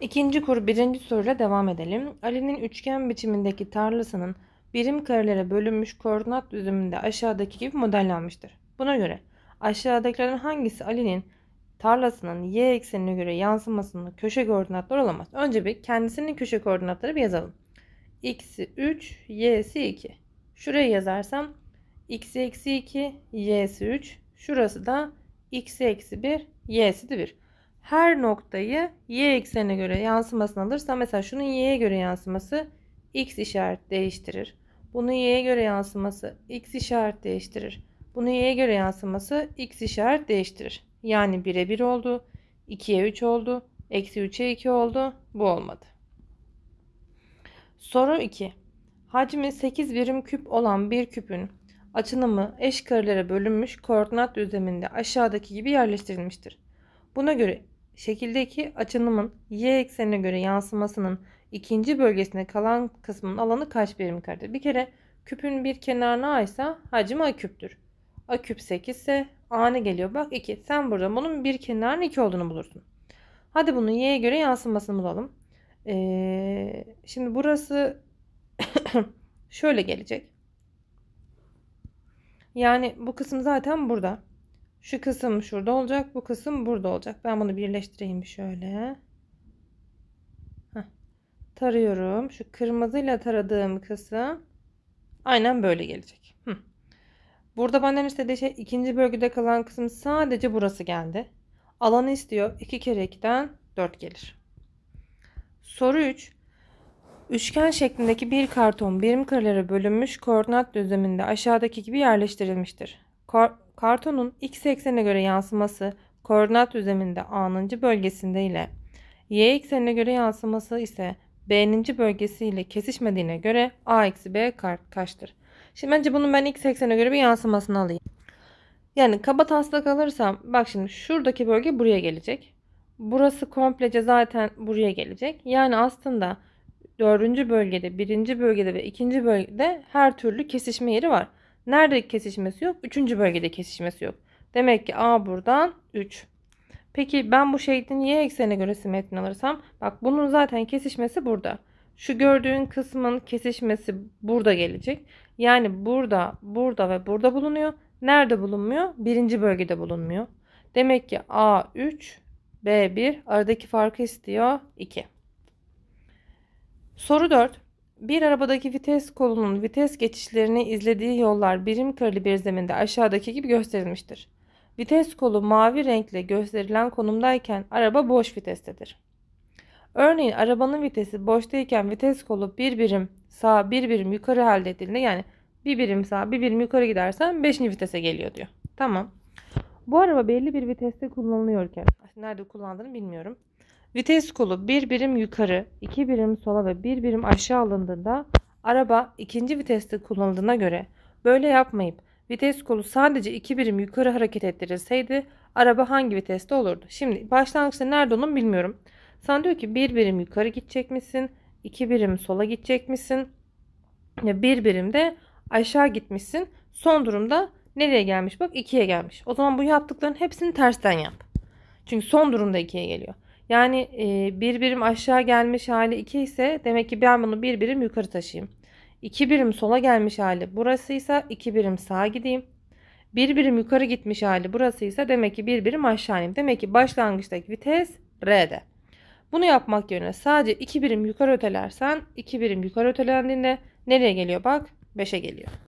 İkinci kuru birinci soruyla devam edelim. Ali'nin üçgen biçimindeki tarlasının birim karelere bölünmüş koordinat düzleminde aşağıdaki gibi modellenmiştir. Buna göre aşağıdakilerden hangisi Ali'nin tarlasının y eksenine göre yansımasının köşe koordinatları olamaz? Önce bir kendisinin köşe koordinatları bir yazalım. x'i 3, y'si 2. Şurayı yazarsam x'i eksi 2, y'si 3. Şurası da x'i eksi 1, y'si de 1 her noktayı y eksenine göre yansımasını alırsa mesela şunun y'ye göre yansıması x işaret değiştirir. Bunun y'ye göre yansıması x işaret değiştirir. Bunun y'ye göre yansıması x işaret değiştirir. Yani 1'e 1 oldu, 2'ye 3 oldu, eksi 3'e 2 oldu. Bu olmadı. Soru 2. Hacmi 8 birim küp olan bir küpün açınımı eş karelere bölünmüş koordinat düzleminde aşağıdaki gibi yerleştirilmiştir. Buna göre Şekildeki açınımın y eksenine göre yansımasının ikinci bölgesine kalan kısmın alanı kaç birim karedir? Bir kere küpün bir kenarına A ise hacmi A küptür. A küp 8 ise A ne geliyor? Bak 2. Sen burada bunun bir kenarının 2 olduğunu bulursun. Hadi bunun y'ye göre yansımasını bulalım. Ee, şimdi burası şöyle gelecek. Yani bu kısım zaten burada. Şu kısım şurada olacak. Bu kısım burada olacak. Ben bunu birleştireyim şöyle. Heh. Tarıyorum. Şu kırmızıyla taradığım kısım aynen böyle gelecek. Hı. Burada benden istediği şey ikinci bölgede kalan kısım sadece burası geldi. Alanı istiyor. 2 kere 2'den 4 gelir. Soru 3. Üçgen şeklindeki bir karton birim karelere bölünmüş koordinat düzleminde aşağıdaki gibi yerleştirilmiştir. Ko Kartonun x eksenine göre yansıması koordinat düzleminde a'nıncı bölgesinde ile y eksenine göre yansıması ise b'ninci bölgesi ile kesişmediğine göre a eksi b kaçtır? Şimdi bence bunun ben x eksenine göre bir yansımasını alayım. Yani kaba taslak alırsam bak şimdi şuradaki bölge buraya gelecek. Burası komplece zaten buraya gelecek. Yani aslında dördüncü bölgede, birinci bölgede ve ikinci bölgede her türlü kesişme yeri var. Nerede kesişmesi yok? Üçüncü bölgede kesişmesi yok. Demek ki A buradan 3. Peki ben bu şeklin y eksenine göre simetri alırsam bak bunun zaten kesişmesi burada. Şu gördüğün kısmın kesişmesi burada gelecek. Yani burada, burada ve burada bulunuyor. Nerede bulunmuyor? Birinci bölgede bulunmuyor. Demek ki A 3, B 1. Aradaki farkı istiyor 2. Soru 4. Bir arabadaki vites kolunun vites geçişlerini izlediği yollar birim bir zeminde aşağıdaki gibi gösterilmiştir. Vites kolu mavi renkle gösterilen konumdayken araba boş vitestedir. Örneğin arabanın vitesi boştayken vites kolu bir birim sağ bir birim yukarı halde edildi. Yani bir birim sağ bir birim yukarı gidersen 5. vitese geliyor diyor. Tamam. Bu araba belli bir viteste kullanılıyorken nerede kullandığını bilmiyorum. Vites kolu bir birim yukarı, iki birim sola ve bir birim aşağı alındığında araba ikinci viteste kullanıldığına göre böyle yapmayıp vites kolu sadece iki birim yukarı hareket ettirilseydi araba hangi viteste olurdu? Şimdi başlangıçta nerede onun bilmiyorum. Sana diyor ki bir birim yukarı gidecek misin? iki birim sola gidecek misin? Ve bir birim de aşağı gitmişsin. Son durumda nereye gelmiş? Bak ikiye gelmiş. O zaman bu yaptıkların hepsini tersten yap. Çünkü son durumda ikiye geliyor. Yani e, bir birim aşağı gelmiş hali 2 ise demek ki ben bunu bir birim yukarı taşıyayım. 2 birim sola gelmiş hali burası ise 2 birim sağa gideyim. Bir birim yukarı gitmiş hali burası ise demek ki bir birim aşağı ineyim. Demek ki başlangıçtaki vites R'de. Bunu yapmak yerine sadece 2 birim yukarı ötelersen 2 birim yukarı ötelendiğinde nereye geliyor bak 5'e geliyor.